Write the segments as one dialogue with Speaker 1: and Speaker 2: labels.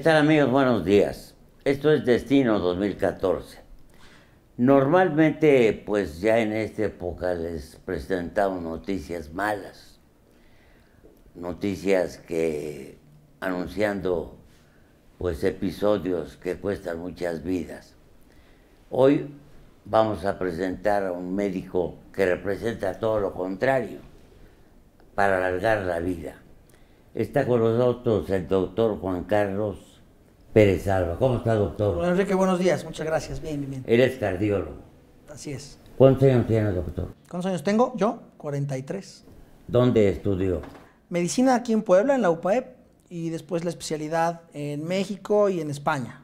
Speaker 1: ¿Qué tal amigos? Buenos días. Esto es Destino 2014. Normalmente, pues ya en esta época les presentamos noticias malas, noticias que anunciando pues episodios que cuestan muchas vidas. Hoy vamos a presentar a un médico que representa todo lo contrario, para alargar la vida. Está con nosotros el doctor Juan Carlos Pérez Alba. ¿Cómo está, doctor?
Speaker 2: Enrique, buenos días. Muchas gracias. Bien, bien, bien.
Speaker 1: Eres cardiólogo. Así es. ¿Cuántos años tienes, doctor?
Speaker 2: ¿Cuántos años tengo? Yo, 43.
Speaker 1: ¿Dónde estudió?
Speaker 2: Medicina aquí en Puebla, en la UPAEP, y después la especialidad en México y en España.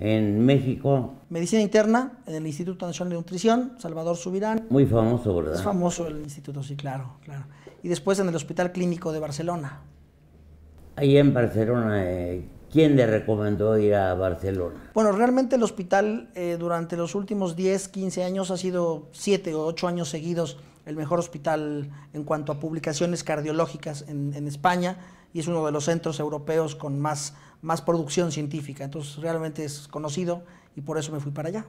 Speaker 1: ¿En México?
Speaker 2: Medicina interna en el Instituto Nacional de Nutrición, Salvador Subirán.
Speaker 1: Muy famoso, ¿verdad? Es
Speaker 2: famoso el instituto, sí, claro, claro. Y después en el Hospital Clínico de Barcelona.
Speaker 1: Ahí en Barcelona, eh, ¿Quién le recomendó ir a Barcelona?
Speaker 2: Bueno, realmente el hospital eh, durante los últimos 10, 15 años ha sido 7 o 8 años seguidos el mejor hospital en cuanto a publicaciones cardiológicas en, España y es uno de los centros europeos con más, más producción científica. Entonces realmente es conocido y por eso me fui para allá.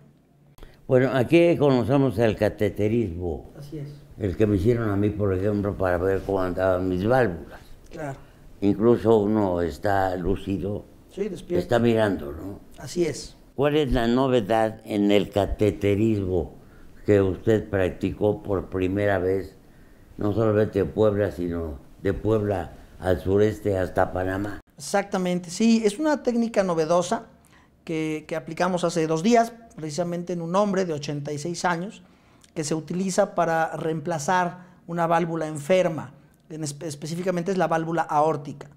Speaker 1: Bueno, aquí conocemos el cateterismo. Así es. El que me hicieron a mí, por ejemplo, para ver cómo andaban mis válvulas. Claro. Incluso uno está lucido. Sí, despierto. Está mirando, ¿no? Así es. ¿Cuál es la novedad en el cateterismo que usted practicó por primera vez, no solamente en Puebla, sino de Puebla al sureste hasta Panamá?
Speaker 2: Exactamente, sí, es una técnica novedosa que, aplicamos hace dos días, precisamente en un hombre de 86 años, que se utiliza para reemplazar una válvula enferma, específicamente es la válvula aórtica.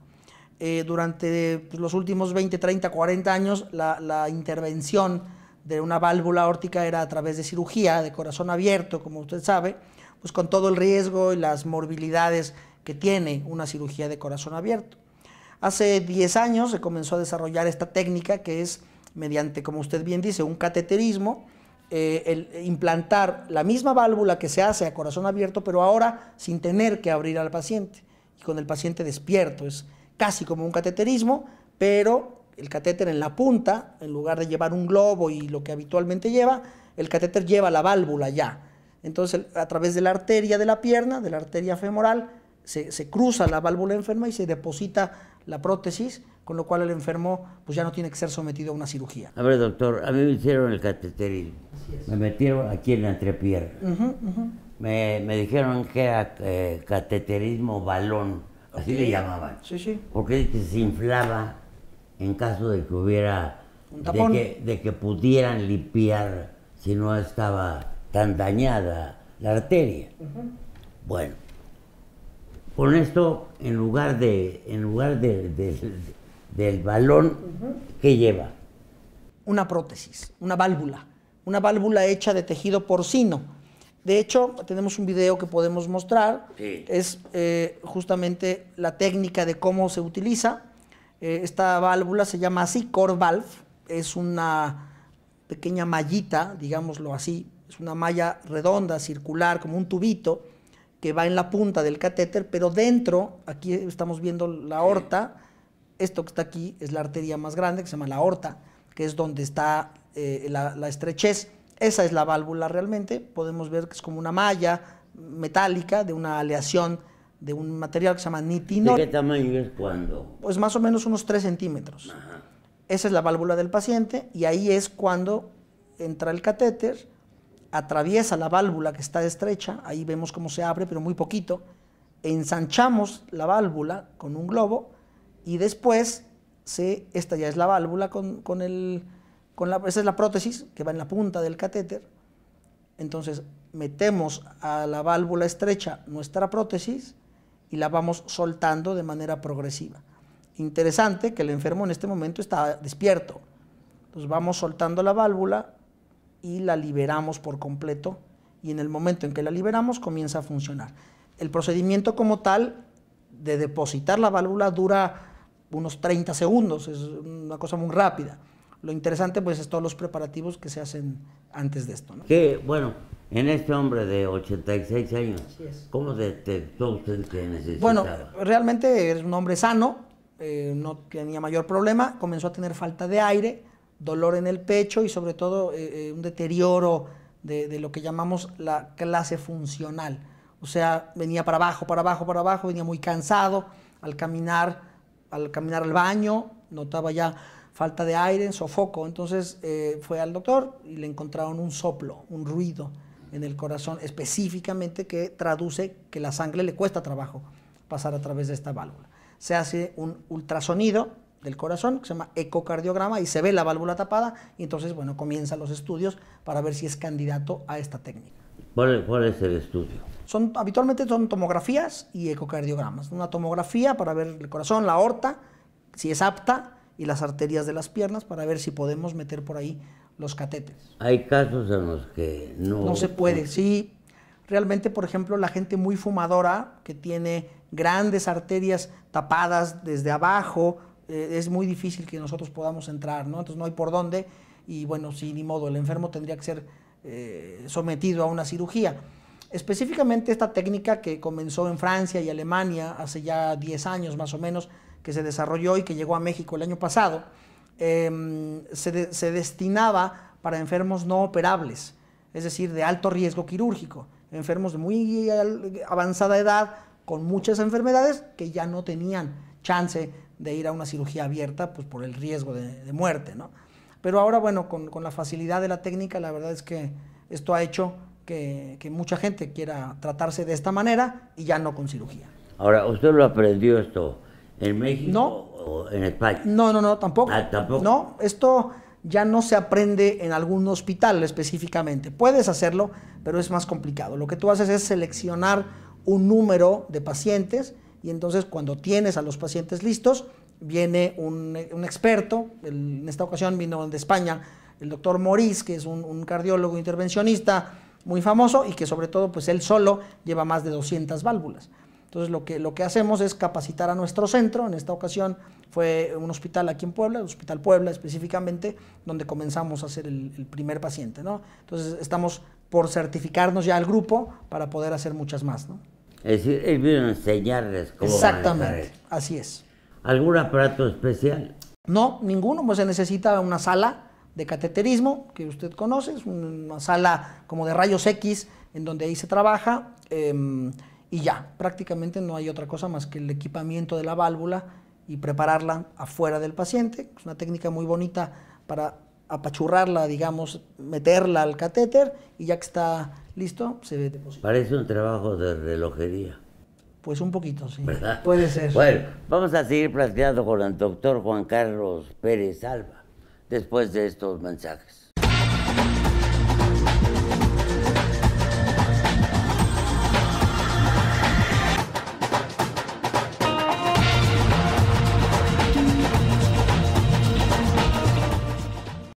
Speaker 2: Eh, durante pues, los últimos 20, 30, 40 años la, intervención de una válvula órtica era a través de cirugía de corazón abierto, como usted sabe, pues con todo el riesgo y las morbilidades que tiene una cirugía de corazón abierto. Hace 10 años se comenzó a desarrollar esta técnica que es mediante, como usted bien dice, un cateterismo, eh, el implantar la misma válvula que se hace a corazón abierto, pero ahora sin tener que abrir al paciente y con el paciente despierto. Es, casi como un cateterismo, pero el catéter en la punta, en lugar de llevar un globo y lo que habitualmente lleva, el catéter lleva la válvula ya. Entonces, a través de la arteria de la pierna, de la arteria femoral, se, cruza la válvula enferma y se deposita la prótesis, con lo cual el enfermo pues ya no tiene que ser sometido a una cirugía.
Speaker 1: A ver, doctor, a mí me hicieron el cateterismo. Me metieron aquí en la entrepierna. Me, dijeron que era eh, cateterismo balón. Así le llamaban. Porque se inflaba en caso de que hubiera. De, que, pudieran limpiar si no estaba tan dañada la arteria. Bueno, con esto, en lugar, de, en lugar del balón, que ¿qué lleva?
Speaker 2: Una prótesis, una válvula. Una válvula hecha de tejido porcino de hecho, tenemos un video que podemos mostrar. Es eh, justamente la técnica de cómo se utiliza. Eh, esta válvula se llama así, core valve. Es una pequeña mallita, digámoslo así. Es una malla redonda, circular, como un tubito, que va en la punta del catéter, pero dentro, aquí estamos viendo la aorta. Esto que está aquí es la arteria más grande, que se llama la aorta, que es donde está eh, la estrechez esa es la válvula realmente. Podemos ver que es como una malla metálica de una aleación de un material que se llama nitinol. ¿De qué
Speaker 1: tamaño es cuando?
Speaker 2: Pues más o menos unos 3 centímetros. Esa es la válvula del paciente y ahí es cuando entra el catéter, atraviesa la válvula que está estrecha, ahí vemos cómo se abre, pero muy poquito, ensanchamos la válvula con un globo y después se, esta ya es la válvula con, con el esa es la prótesis que va en la punta del catéter. Entonces metemos a la válvula estrecha nuestra prótesis y la vamos soltando de manera progresiva. Interesante que el enfermo en este momento está despierto. Entonces vamos soltando la válvula y la liberamos por completo y en el momento en que la liberamos comienza a funcionar. El procedimiento como tal de depositar la válvula dura unos 30 segundos, es una cosa muy rápida. Lo interesante pues es todos los preparativos que se hacen antes de
Speaker 1: esto. ¿no? Que bueno, en este hombre de 86 años, ¿cómo detectó usted que necesitaba? Bueno,
Speaker 2: realmente es un hombre sano, eh, no tenía mayor problema, comenzó a tener falta de aire, dolor en el pecho y sobre todo eh, eh, un deterioro de, de, lo que llamamos la clase funcional. O sea, venía para abajo, para abajo, para abajo, venía muy cansado al caminar, al caminar al baño, notaba ya falta de aire, sofoco. Entonces eh, fue al doctor y le encontraron un soplo, un ruido en el corazón específicamente que traduce que la sangre le cuesta trabajo pasar a través de esta válvula. Se hace un ultrasonido del corazón que se llama ecocardiograma y se ve la válvula tapada y entonces, bueno, comienzan los estudios para ver si es candidato a esta
Speaker 1: técnica. ¿Cuál, es el estudio?
Speaker 2: Son, habitualmente son tomografías y ecocardiogramas. Una tomografía para ver el corazón, la aorta, si es apta, y las arterias de las piernas para ver si podemos meter por ahí los catetes.
Speaker 1: Hay casos en los que no... No se puede,
Speaker 2: sí. Realmente, por ejemplo, la gente muy fumadora que tiene grandes arterias tapadas desde abajo, eh, es muy difícil que nosotros podamos entrar, ¿no? Entonces no hay por dónde y bueno, sí, ni modo, el enfermo tendría que ser eh, sometido a una cirugía. Específicamente esta técnica que comenzó en Francia y Alemania hace ya 10 años más o menos, que se desarrolló y que llegó a México el año pasado, em, se, destinaba para enfermos no operables, es decir, de alto riesgo quirúrgico, enfermos de muy avanzada edad, con muchas enfermedades que ya no tenían chance de ir a una cirugía abierta pues, por el riesgo de, muerte. ¿no? Pero ahora, bueno, con, la facilidad de la técnica, la verdad es que esto ha hecho que, que mucha gente quiera tratarse de esta manera y ya no con cirugía.
Speaker 1: Ahora, usted lo aprendió esto ¿En México no, o en España? No, no, no, tampoco. Ah, tampoco. No,
Speaker 2: esto ya no se aprende en algún hospital específicamente. Puedes hacerlo, pero es más complicado. Lo que tú haces es seleccionar un número de pacientes y entonces cuando tienes a los pacientes listos, viene un, experto, en esta ocasión vino de España el doctor Morís, que es un, un, cardiólogo intervencionista muy famoso y que sobre todo pues él solo lleva más de 200 válvulas. Entonces lo que, lo que hacemos es capacitar a nuestro centro, en esta ocasión fue un hospital aquí en Puebla, el Hospital Puebla específicamente, donde comenzamos a ser el, primer paciente. ¿no? Entonces estamos por certificarnos ya al grupo para poder hacer muchas más. ¿no?
Speaker 1: Es decir, él a enseñarles cómo Exactamente, así es. ¿Algún aparato especial?
Speaker 2: No, ninguno, pues se necesita una sala de cateterismo que usted conoce, es una sala como de rayos X en donde ahí se trabaja. Em, y ya, prácticamente no hay otra cosa más que el equipamiento de la válvula y prepararla afuera del paciente. Es una técnica muy bonita para apachurrarla, digamos, meterla al catéter y ya que está listo, se ve deposita.
Speaker 1: Parece un trabajo de relojería. Pues un poquito, sí.
Speaker 2: Puede ser. Bueno,
Speaker 1: vamos a seguir platicando con el doctor Juan Carlos Pérez Alba después de estos mensajes.